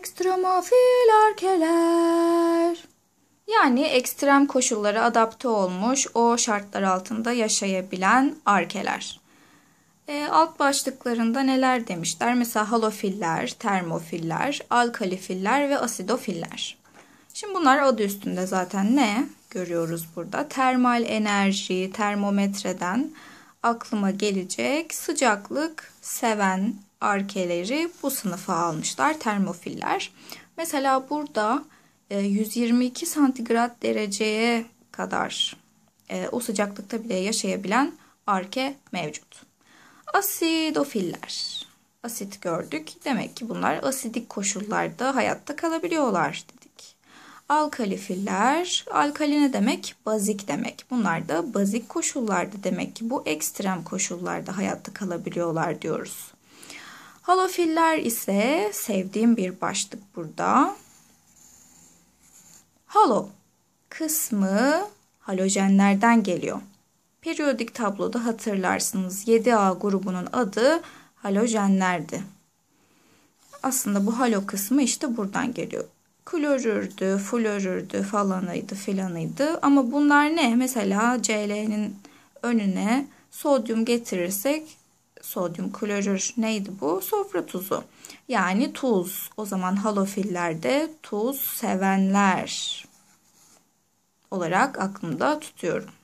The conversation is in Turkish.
Ekstremofil arkeler. Yani ekstrem koşullara adapte olmuş, o şartlar altında yaşayabilen arkeler. E, alt başlıklarında neler demişler? Mesela halofiller, termofiller, alkalifiller ve asidofiller. Şimdi bunlar adı üstünde zaten ne görüyoruz burada? Termal enerji, termometreden aklıma gelecek sıcaklık seven arkeleri bu sınıfa almışlar termofiller. Mesela burada 122 e, santigrat dereceye kadar e, o sıcaklıkta bile yaşayabilen arke mevcut. Asidofiller. Asit gördük. Demek ki bunlar asidik koşullarda hayatta kalabiliyorlar Alkalifiller, alkali ne demek? Bazik demek. Bunlar da bazik koşullarda demek ki bu ekstrem koşullarda hayatta kalabiliyorlar diyoruz. Halofiller ise sevdiğim bir başlık burada. Halo kısmı halojenlerden geliyor. Periyodik tabloda hatırlarsınız 7A grubunun adı halojenlerdi. Aslında bu halo kısmı işte buradan geliyor klorürdü, florürdü falanıydı filanıydı. Ama bunlar ne? Mesela CL'nin önüne sodyum getirirsek sodyum klorür neydi bu? Sofra tuzu. Yani tuz. O zaman halofillerde tuz sevenler olarak aklımda tutuyorum.